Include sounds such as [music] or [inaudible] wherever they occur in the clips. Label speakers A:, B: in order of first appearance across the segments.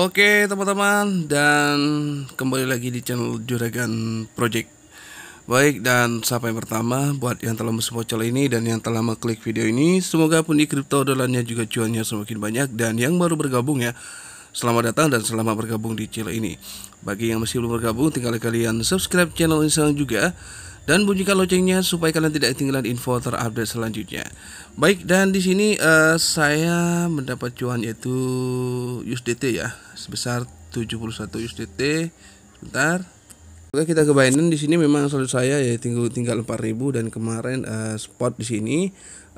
A: Oke teman-teman dan kembali lagi di channel Juragan Project Baik dan sampai pertama buat yang telah mensupport channel ini dan yang telah mengklik video ini Semoga pun di kripto dolarnya juga cuannya semakin banyak dan yang baru bergabung ya Selamat datang dan selamat bergabung di channel ini Bagi yang masih belum bergabung tinggal kalian subscribe channel ini juga dan bunyikan loncengnya supaya kalian tidak ketinggalan info terupdate selanjutnya. Baik dan di sini uh, saya mendapat cuan yaitu USDT ya sebesar 71 USDT. Bentar. Oke kita ke Binance di sini memang selalu saya ya tinggal tinggal 4000 dan kemarin uh, spot di sini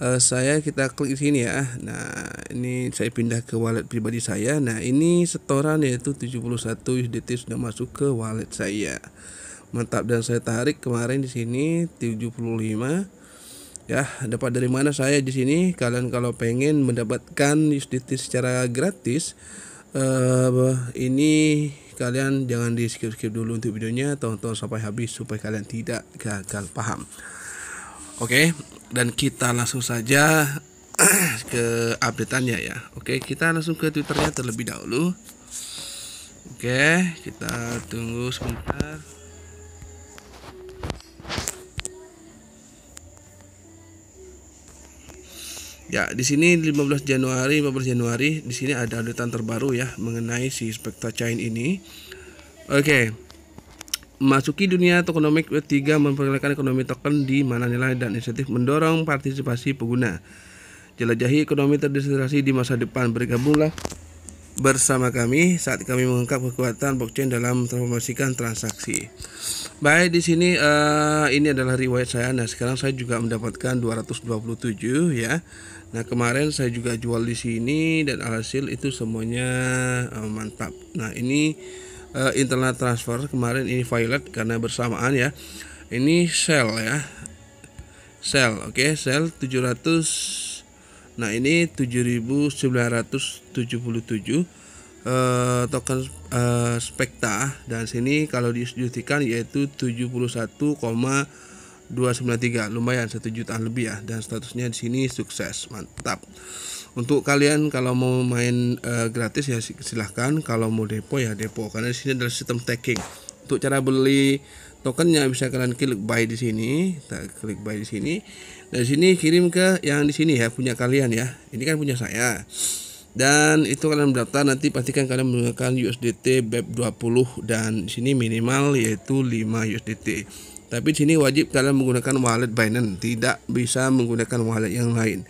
A: uh, saya kita klik di sini ya. Nah, ini saya pindah ke wallet pribadi saya. Nah, ini setoran yaitu 71 USDT sudah masuk ke wallet saya mantap dan saya tarik kemarin di sini 75 ya dapat dari mana saya di sini kalian kalau pengen mendapatkan USDT secara gratis uh, ini kalian jangan di skip skip dulu untuk videonya tonton sampai habis supaya kalian tidak gagal paham oke dan kita langsung saja [clears throat] ke updateannya ya oke kita langsung ke twitternya terlebih dahulu oke kita tunggu sebentar Ya, di sini 15 Januari, 15 Januari di sini ada update terbaru ya mengenai si Spectra Chain ini. Oke. Okay. Masuki dunia tokenomik Web3 memperkenalkan ekonomi token di mana nilai dan insentif mendorong partisipasi pengguna. Jelajahi ekonomi terdesentralisasi di masa depan. Bergabunglah bersama kami saat kami mengungkap kekuatan blockchain dalam transformasikan transaksi. Baik, di sini uh, ini adalah riwayat saya. Nah, sekarang saya juga mendapatkan 227 ya. Nah, kemarin saya juga jual di sini dan hasil itu semuanya uh, mantap. Nah, ini uh, internal transfer kemarin ini violet karena bersamaan ya. Ini sell ya. Sell, oke, okay, sell 700. Nah, ini 7977 uh, token uh, spekta dan sini kalau dijustikan yaitu 71,293 lumayan satu jutaan lebih ya dan statusnya di sini sukses mantap untuk kalian kalau mau main uh, gratis ya silahkan kalau mau depo ya depo karena di sini adalah sistem taking untuk cara beli tokennya bisa kalian klik buy di sini kita klik buy di sini di sini kirim ke yang di sini ya punya kalian ya ini kan punya saya dan itu kalian mendaftar nanti pastikan kalian menggunakan USDT BEP 20 dan di sini minimal yaitu 5 USDT tapi di sini wajib kalian menggunakan wallet Binance tidak bisa menggunakan wallet yang lain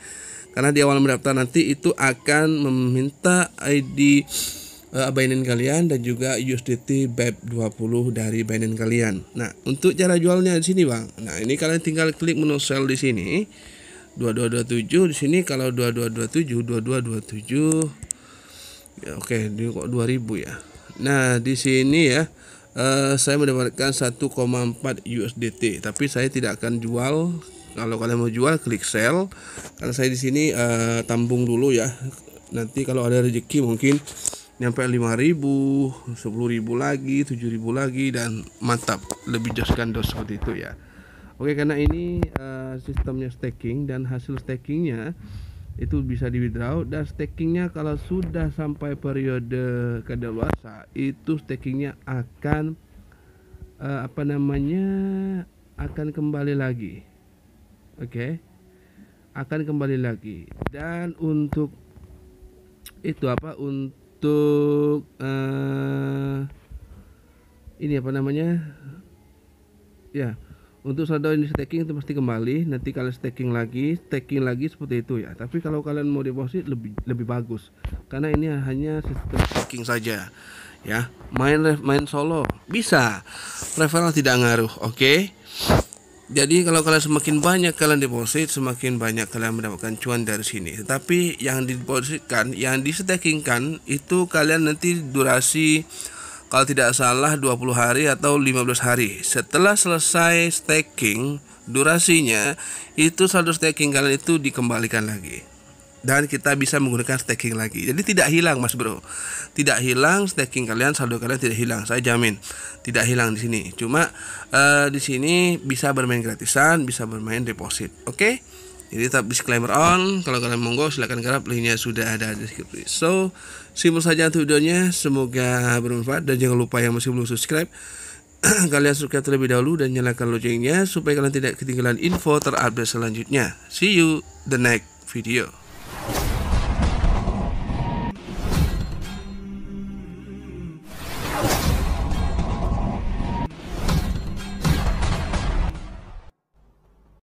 A: karena di awal mendaftar nanti itu akan meminta ID uh, eh, Binance kalian dan juga USDT BEP20 dari Binance kalian. Nah, untuk cara jualnya di sini, Bang. Nah, ini kalian tinggal klik menu sell di sini. 2227 di sini kalau 2227 2227 ya oke okay, di kok 2000 ya. Nah, di sini ya uh, saya mendapatkan 1,4 USDT, tapi saya tidak akan jual kalau kalian mau jual klik sell karena saya di sini uh, tambung dulu ya nanti kalau ada rezeki mungkin nyampe 5000 10000 lagi 7000 lagi dan mantap lebih joskan dos seperti itu ya Oke, karena ini uh, sistemnya staking dan hasil stakingnya itu bisa di withdraw dan stakingnya kalau sudah sampai periode kedaluarsa itu stakingnya akan uh, apa namanya akan kembali lagi oke okay? akan kembali lagi dan untuk itu apa untuk uh, ini apa namanya ya yeah untuk saldo yang di staking itu pasti kembali nanti kalian staking lagi staking lagi seperti itu ya tapi kalau kalian mau deposit lebih lebih bagus karena ini hanya sistem staking saja ya main main solo bisa referral tidak ngaruh oke okay? jadi kalau kalian semakin banyak kalian deposit semakin banyak kalian mendapatkan cuan dari sini tetapi yang didepositkan yang di stakingkan itu kalian nanti durasi kalau tidak salah 20 hari atau 15 hari. Setelah selesai staking durasinya itu saldo staking kalian itu dikembalikan lagi dan kita bisa menggunakan staking lagi. Jadi tidak hilang, Mas Bro. Tidak hilang staking kalian, saldo kalian tidak hilang. Saya jamin tidak hilang di sini. Cuma uh, di sini bisa bermain gratisan, bisa bermain deposit. Oke? Okay? Jadi tetap disclaimer on. Kalau kalian monggo silahkan garap linknya sudah ada di deskripsi. So simpel saja videonya. Semoga bermanfaat dan jangan lupa yang masih belum subscribe [clears throat] kalian subscribe terlebih dahulu dan nyalakan loncengnya supaya kalian tidak ketinggalan info terupdate selanjutnya. See you the next video.